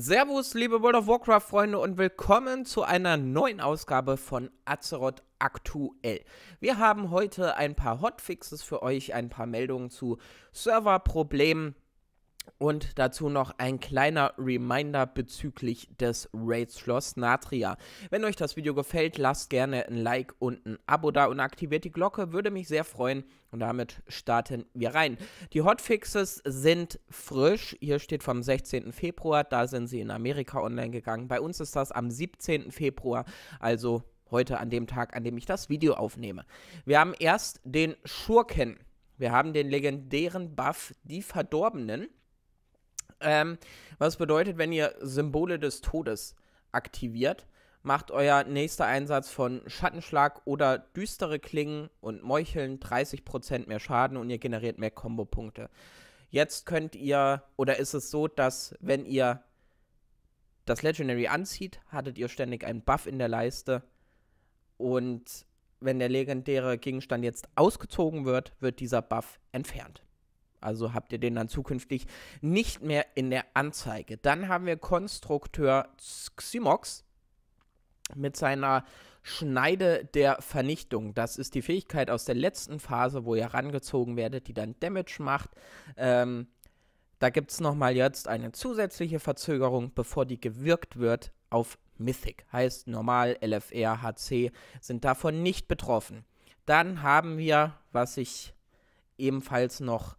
Servus, liebe World of Warcraft-Freunde und willkommen zu einer neuen Ausgabe von Azeroth aktuell. Wir haben heute ein paar Hotfixes für euch, ein paar Meldungen zu Serverproblemen und dazu noch ein kleiner Reminder bezüglich des Raid-Schloss Natria. Wenn euch das Video gefällt, lasst gerne ein Like und ein Abo da und aktiviert die Glocke, würde mich sehr freuen. Und damit starten wir rein. Die Hotfixes sind frisch. Hier steht vom 16. Februar, da sind sie in Amerika online gegangen. Bei uns ist das am 17. Februar, also heute an dem Tag, an dem ich das Video aufnehme. Wir haben erst den Schurken. Wir haben den legendären Buff Die Verdorbenen. Ähm, was bedeutet, wenn ihr Symbole des Todes aktiviert, macht euer nächster Einsatz von Schattenschlag oder düstere Klingen und Meucheln 30% mehr Schaden und ihr generiert mehr Kombopunkte. Jetzt könnt ihr, oder ist es so, dass wenn ihr das Legendary anzieht, hattet ihr ständig einen Buff in der Leiste und wenn der legendäre Gegenstand jetzt ausgezogen wird, wird dieser Buff entfernt. Also habt ihr den dann zukünftig nicht mehr in der Anzeige. Dann haben wir Konstrukteur Ximox mit seiner Schneide der Vernichtung. Das ist die Fähigkeit aus der letzten Phase, wo ihr rangezogen werdet, die dann Damage macht. Ähm, da gibt es nochmal jetzt eine zusätzliche Verzögerung, bevor die gewirkt wird, auf Mythic. Heißt normal, LFR, HC sind davon nicht betroffen. Dann haben wir, was ich ebenfalls noch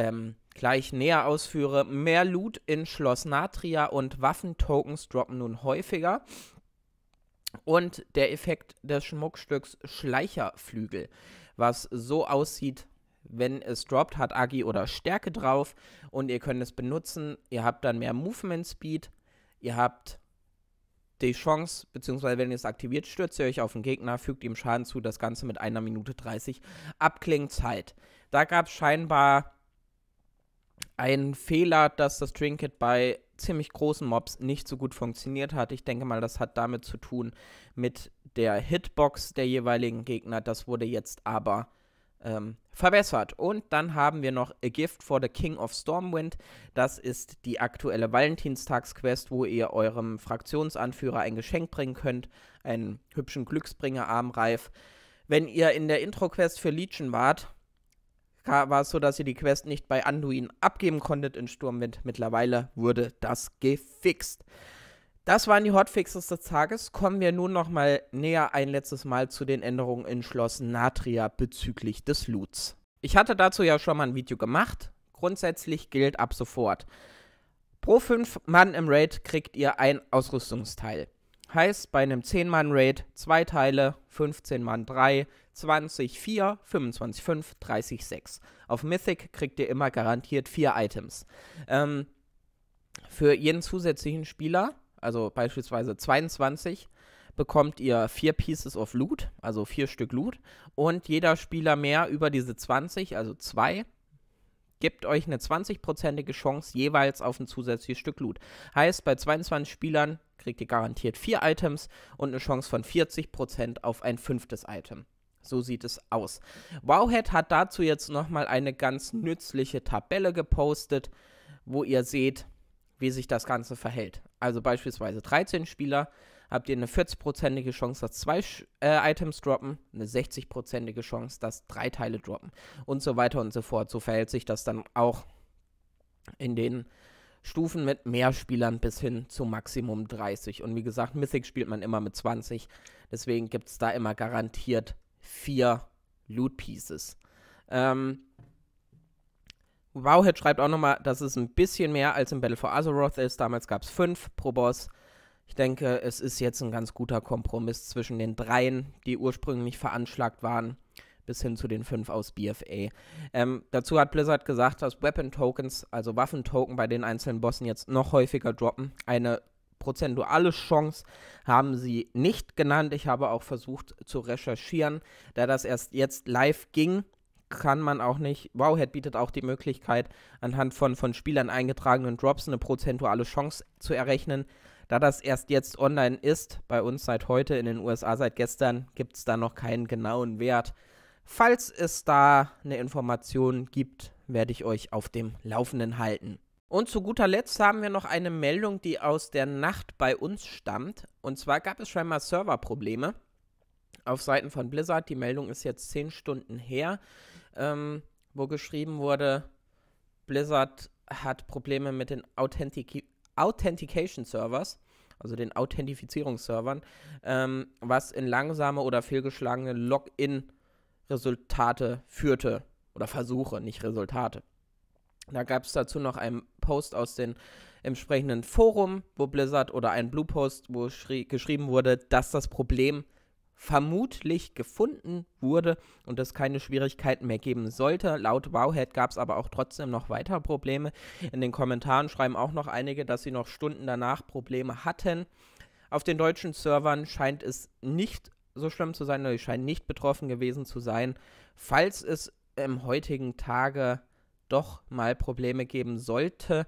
ähm, gleich näher ausführe. Mehr Loot in Schloss Natria und Waffentokens droppen nun häufiger. Und der Effekt des Schmuckstücks Schleicherflügel, was so aussieht, wenn es droppt, hat Agi oder Stärke drauf und ihr könnt es benutzen. Ihr habt dann mehr Movement Speed, ihr habt die Chance, beziehungsweise wenn ihr es aktiviert, stürzt ihr euch auf den Gegner, fügt ihm Schaden zu, das Ganze mit einer Minute 30 Abklingzeit. Da gab es scheinbar ein Fehler, dass das Trinket bei ziemlich großen Mobs nicht so gut funktioniert hat. Ich denke mal, das hat damit zu tun mit der Hitbox der jeweiligen Gegner. Das wurde jetzt aber ähm, verbessert. Und dann haben wir noch A Gift for the King of Stormwind. Das ist die aktuelle Valentinstagsquest, wo ihr eurem Fraktionsanführer ein Geschenk bringen könnt, einen hübschen Glücksbringer-Armreif. Wenn ihr in der Intro-Quest für Legion wart, war es so, dass ihr die Quest nicht bei Anduin abgeben konntet in Sturmwind. Mittlerweile wurde das gefixt. Das waren die Hotfixes des Tages. Kommen wir nun nochmal näher ein letztes Mal zu den Änderungen in Schloss Natria bezüglich des Loots. Ich hatte dazu ja schon mal ein Video gemacht. Grundsätzlich gilt ab sofort. Pro 5 Mann im Raid kriegt ihr ein Ausrüstungsteil. Heißt bei einem 10 Mann Raid 2 Teile, 15 Mann 3, 20, 4, 25, 5, 30, 6. Auf Mythic kriegt ihr immer garantiert 4 Items. Ähm, für jeden zusätzlichen Spieler, also beispielsweise 22, bekommt ihr 4 Pieces of Loot, also 4 Stück Loot. Und jeder Spieler mehr über diese 20, also 2, gibt euch eine 20-prozentige Chance jeweils auf ein zusätzliches Stück Loot. Heißt, bei 22 Spielern kriegt ihr garantiert 4 Items und eine Chance von 40% auf ein fünftes Item. So sieht es aus. Wowhead hat dazu jetzt nochmal eine ganz nützliche Tabelle gepostet, wo ihr seht, wie sich das Ganze verhält. Also beispielsweise 13 Spieler habt ihr eine 40-prozentige Chance, dass zwei äh, Items droppen, eine 60-prozentige Chance, dass drei Teile droppen und so weiter und so fort. So verhält sich das dann auch in den Stufen mit mehr Spielern bis hin zu Maximum 30. Und wie gesagt, Mythic spielt man immer mit 20. Deswegen gibt es da immer garantiert vier Loot Pieces. Ähm, Wowhead schreibt auch nochmal, dass es ein bisschen mehr als im Battle for Azeroth ist. Damals gab es fünf pro Boss. Ich denke, es ist jetzt ein ganz guter Kompromiss zwischen den dreien, die ursprünglich veranschlagt waren, bis hin zu den fünf aus BFA. Ähm, dazu hat Blizzard gesagt, dass Weapon Tokens, also Waffentoken bei den einzelnen Bossen jetzt noch häufiger droppen. Eine prozentuale Chance haben sie nicht genannt. Ich habe auch versucht zu recherchieren, da das erst jetzt live ging. Kann man auch nicht. Wowhead bietet auch die Möglichkeit, anhand von von Spielern eingetragenen Drops eine prozentuale Chance zu errechnen. Da das erst jetzt online ist, bei uns seit heute, in den USA seit gestern, gibt es da noch keinen genauen Wert. Falls es da eine Information gibt, werde ich euch auf dem Laufenden halten. Und zu guter Letzt haben wir noch eine Meldung, die aus der Nacht bei uns stammt. Und zwar gab es scheinbar Serverprobleme auf Seiten von Blizzard. Die Meldung ist jetzt zehn Stunden her, ähm, wo geschrieben wurde, Blizzard hat Probleme mit den Authentic Authentication Servers, also den Authentifizierungsservern, ähm, was in langsame oder fehlgeschlagene Login-Resultate führte. Oder Versuche, nicht Resultate. Da gab es dazu noch ein Post aus dem entsprechenden Forum, wo Blizzard oder ein Blue Post, wo geschrieben wurde, dass das Problem vermutlich gefunden wurde und es keine Schwierigkeiten mehr geben sollte. Laut Wowhead gab es aber auch trotzdem noch weitere Probleme. In den Kommentaren schreiben auch noch einige, dass sie noch Stunden danach Probleme hatten. Auf den deutschen Servern scheint es nicht so schlimm zu sein oder sie scheinen nicht betroffen gewesen zu sein. Falls es im heutigen Tage doch mal Probleme geben sollte,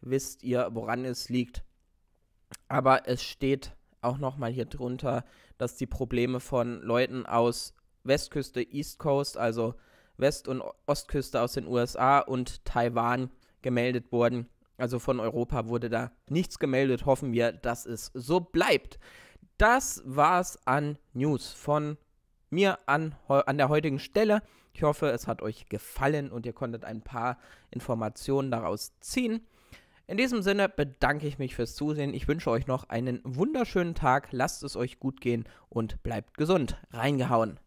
wisst ihr, woran es liegt. Aber es steht auch nochmal hier drunter, dass die Probleme von Leuten aus Westküste, East Coast, also West- und Ostküste aus den USA und Taiwan gemeldet wurden. Also von Europa wurde da nichts gemeldet. Hoffen wir, dass es so bleibt. Das war's an News von mir an, an der heutigen Stelle. Ich hoffe, es hat euch gefallen und ihr konntet ein paar Informationen daraus ziehen. In diesem Sinne bedanke ich mich fürs Zusehen. Ich wünsche euch noch einen wunderschönen Tag. Lasst es euch gut gehen und bleibt gesund. Reingehauen.